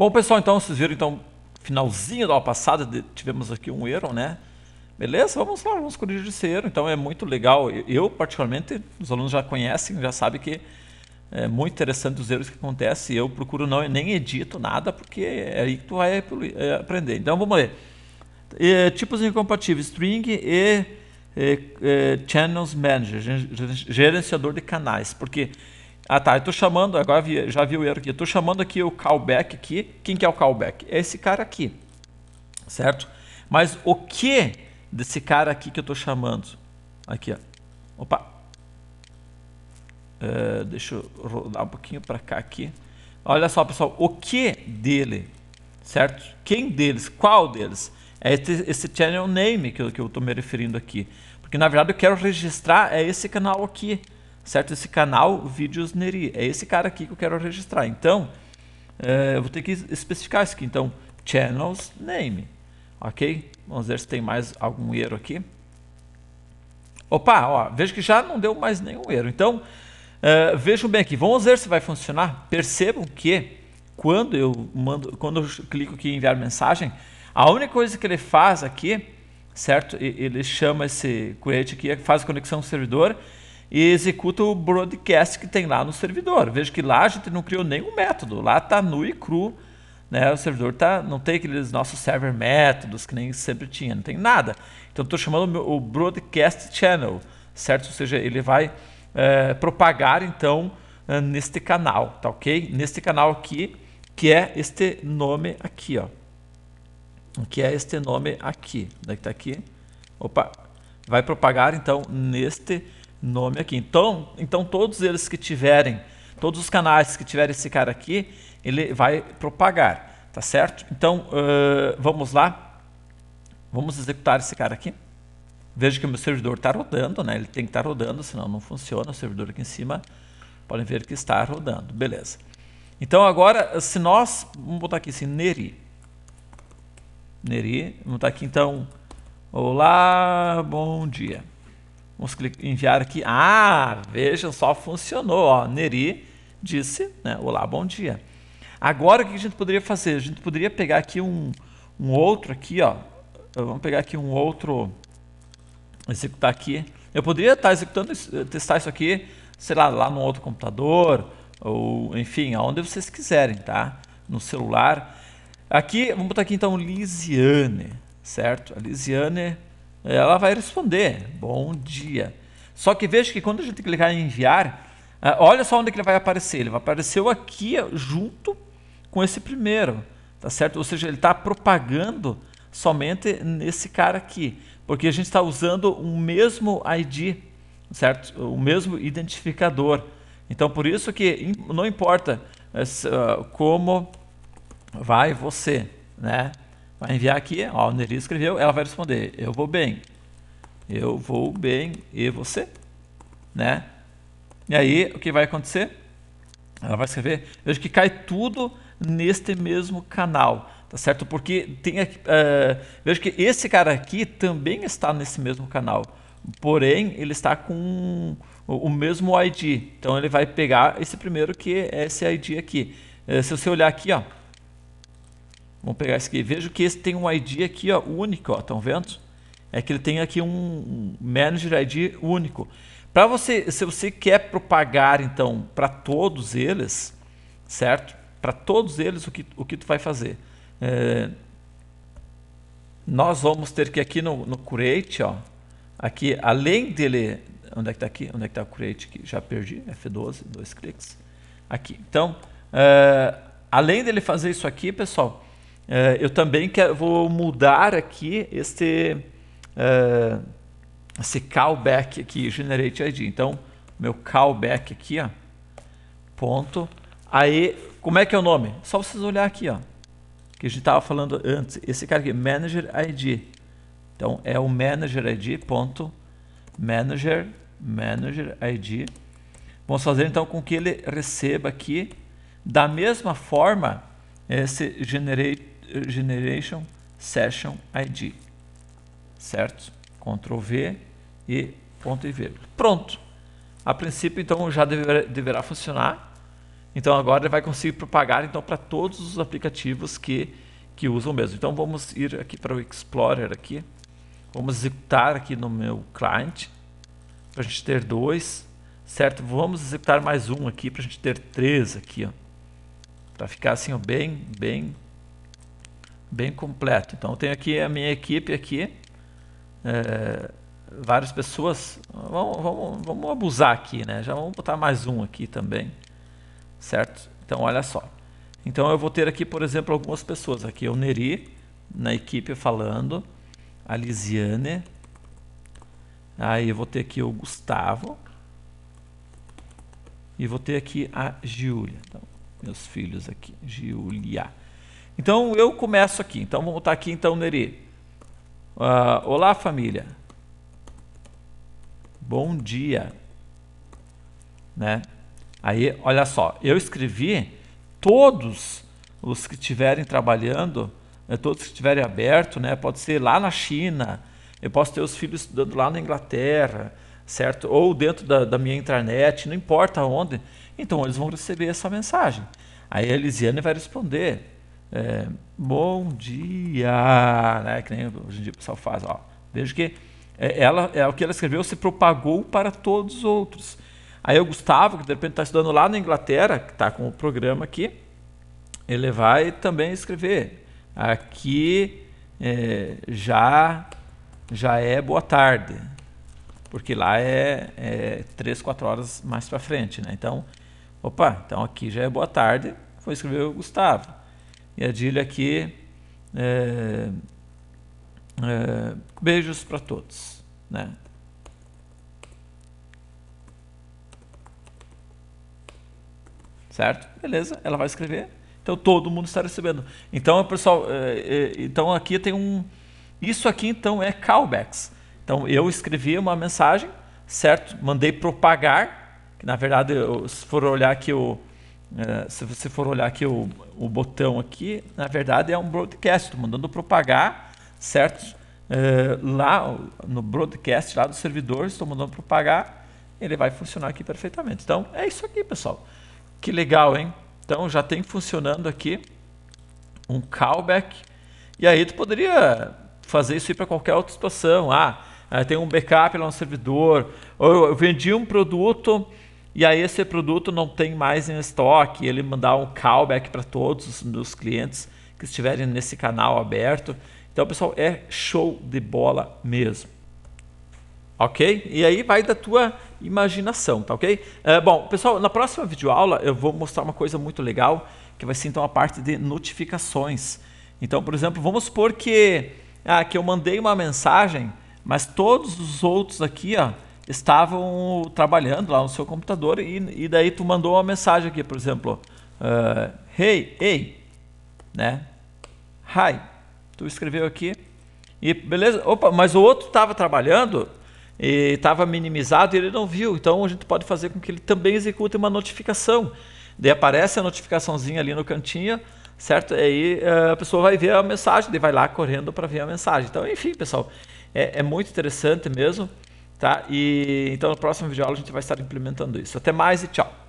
Bom, pessoal, então vocês viram então finalzinho da aula passada, de, tivemos aqui um erro, né? Beleza? Vamos lá, vamos corrigir esse erro. Então é muito legal. Eu, particularmente, os alunos já conhecem, já sabem que é muito interessante os erros que acontecem. Eu procuro não nem edito nada, porque é aí que tu vai é, aprender. Então vamos ler. tipos incompatíveis, string e channels manager, gerenciador de canais. Porque quê? Ah tá, eu tô chamando, agora vi, já vi o erro aqui. Eu tô chamando aqui o callback aqui. Quem que é o callback? É esse cara aqui, certo? Mas o que desse cara aqui que eu tô chamando? Aqui, ó. Opa. Uh, deixa eu rodar um pouquinho para cá aqui. Olha só, pessoal, o que dele, certo? Quem deles? Qual deles? É esse, esse channel name que eu estou me referindo aqui. Porque, na verdade, eu quero registrar é esse canal aqui certo? Esse canal Vídeos Neri. É esse cara aqui que eu quero registrar. Então, é, eu vou ter que especificar isso aqui. Então, Channels Name. Ok? Vamos ver se tem mais algum erro aqui. Opa, ó, vejo que já não deu mais nenhum erro. Então, eh, vejam bem aqui. Vamos ver se vai funcionar. Percebam que quando eu mando, quando eu clico aqui em enviar mensagem, a única coisa que ele faz aqui, certo? Ele chama esse create aqui, faz conexão com o servidor e executa o broadcast que tem lá no servidor. Veja que lá a gente não criou nenhum método, lá está nu e cru. Né? O servidor tá, não tem aqueles nossos server métodos que nem sempre tinha, não tem nada. Então estou chamando o broadcast channel, certo? Ou seja, ele vai é, propagar então é, neste canal, tá ok? Neste canal aqui, que é este nome aqui, ó. Que é este nome aqui, daqui é tá aqui. Opa, vai propagar então neste nome aqui. Então, então todos eles que tiverem, todos os canais que tiverem esse cara aqui, ele vai propagar, tá certo? Então, uh, vamos lá. Vamos executar esse cara aqui. Vejo que o meu servidor está rodando, né? Ele tem que estar tá rodando, senão não funciona o servidor aqui em cima. Podem ver que está rodando, beleza. Então agora, se nós, vamos botar aqui assim, Neri. Neri, vamos botar aqui então, olá, bom dia. Vamos clicar, enviar aqui. Ah, vejam só, funcionou. Ó. Neri disse, né, olá, bom dia. Agora o que a gente poderia fazer? A gente poderia pegar aqui um, um outro aqui, ó. Vamos pegar aqui um outro, executar aqui. Eu poderia estar tá executando, eh, testar isso aqui, sei lá, lá no outro computador, ou enfim, aonde vocês quiserem, tá? No celular. Aqui, vamos botar aqui então Lisiane, certo? A Lisiane ela vai responder: Bom dia. Só que veja que quando a gente clicar em enviar, ah, olha só onde que ele vai aparecer. Ele apareceu aqui junto com esse primeiro, tá certo? Ou seja, ele está propagando somente nesse cara aqui, porque a gente está usando o mesmo ID, certo? O mesmo identificador. Então, por isso que não importa eh, ah, como vai você, né? Vai enviar aqui, ó, o Neri escreveu, ela vai responder, eu vou bem. Eu vou bem, e você? Né? E aí, o que vai acontecer? Ela vai escrever, veja que cai tudo neste mesmo canal, tá certo? Porque tem aqui, uh, eh, veja que esse cara aqui também está nesse mesmo canal, porém ele está com o mesmo ID, então ele vai pegar esse primeiro que é esse ID aqui. Uh, se você olhar aqui, ó, Vamos pegar esse aqui. Vejo que esse tem um ID aqui ó, único, ó estão vendo? É que ele tem aqui um Manager ID único. Para você, se você quer propagar então para todos eles, certo? Para todos eles o que o que tu vai fazer? É, nós vamos ter que aqui no, no create, ó, aqui além dele, onde é que está aqui? Onde é que está o create? Aqui? Já perdi. É F12, dois cliques. Aqui. Então, é, além dele fazer isso aqui, pessoal Uh, eu também quero, vou mudar aqui este, uh, esse callback aqui, generate ID. Então, meu callback aqui, ó, ponto. Aí, como é que é o nome? Só vocês olhar aqui, ó, que a gente estava falando antes. Esse cara aqui, manager ID. Então, é o manager ID, ponto, manager, manager ID. Vamos fazer então com que ele receba aqui, da mesma forma, esse generate Generation Session ID. Certo? Ctrl V e ponto e vírgula. Pronto. A princípio, então, já dever, deverá funcionar. Então, agora ele vai conseguir propagar então, para todos os aplicativos que, que usam mesmo. Então, vamos ir aqui para o Explorer aqui. Vamos executar aqui no meu cliente. Para a gente ter dois. Certo? Vamos executar mais um aqui para a gente ter três aqui. Ó. Para ficar assim, ó, bem, bem bem completo. Então tenho aqui a minha equipe aqui, é, várias pessoas. Vamos, vamos, vamos abusar aqui, né? Já vamos botar mais um aqui também, certo? Então olha só. Então eu vou ter aqui, por exemplo, algumas pessoas aqui. O Neri na equipe falando, a Lisiane. Aí eu vou ter aqui o Gustavo. E vou ter aqui a Giulia. Então, meus filhos aqui, Giulia. Então eu começo aqui. Então vamos estar aqui então, Neri. Uh, olá família. Bom dia. Né? Aí, olha só, eu escrevi todos os que estiverem trabalhando, né, todos que estiverem aberto, né? Pode ser lá na China, eu posso ter os filhos estudando lá na Inglaterra, certo? Ou dentro da, da minha internet, não importa onde. Então eles vão receber essa mensagem. Aí a Elisiane vai responder. É, bom dia, né? Que nem hoje em dia o pessoal faz, ó. Veja que é, ela, é, o que ela escreveu se propagou para todos os outros. Aí o Gustavo, que de repente está estudando lá na Inglaterra, que está com o programa aqui, ele vai também escrever. Aqui é, já, já é boa tarde, porque lá é, é 3, 4 horas mais para frente. Né? Então, opa, então aqui já é boa tarde, vou escrever o Gustavo. E aqui. É, é, beijos para todos. Né? Certo? Beleza, ela vai escrever. Então todo mundo está recebendo. Então, pessoal, é, é, então aqui tem um. Isso aqui então é callbacks. Então eu escrevi uma mensagem, certo? Mandei propagar. Que, na verdade, eu, se for olhar aqui o é, se você for olhar aqui o, o botão aqui, na verdade é um broadcast, mandando propagar, certo? Uh, lá no broadcast lá do servidor, estou mandando propagar, ele vai funcionar aqui perfeitamente. Então é isso aqui, pessoal. Que legal, hein? Então já tem funcionando aqui um callback. E aí tu poderia fazer isso para qualquer outra situação. Ah, eh, tem um backup lá no servidor, ou eu vendi um produto e aí esse produto não tem mais em estoque, ele mandar um callback para todos os meus clientes que estiverem nesse canal aberto. Então, pessoal, é show de bola mesmo. Ok? E aí vai da tua imaginação, tá ok? É, bom, pessoal, na próxima videoaula eu vou mostrar uma coisa muito legal, que vai ser então a parte de notificações. Então, por exemplo, vamos supor que, ah, que eu mandei uma mensagem, mas todos os outros aqui, ó, estavam trabalhando lá no seu computador e, e daí tu mandou uma mensagem aqui, por exemplo, uh, hey, hey, né? Hi, tu escreveu aqui e beleza, opa, mas o outro estava trabalhando e estava minimizado e ele não viu, então a gente pode fazer com que ele também execute uma notificação. Daí aparece a notificaçãozinha ali no cantinho, certo? E aí eh, a pessoa vai ver a mensagem, daí vai lá correndo para ver a mensagem. Então, enfim, pessoal, é, é muito interessante mesmo. Tá? E então no próximo vídeo aula a gente vai estar implementando isso. Até mais e tchau.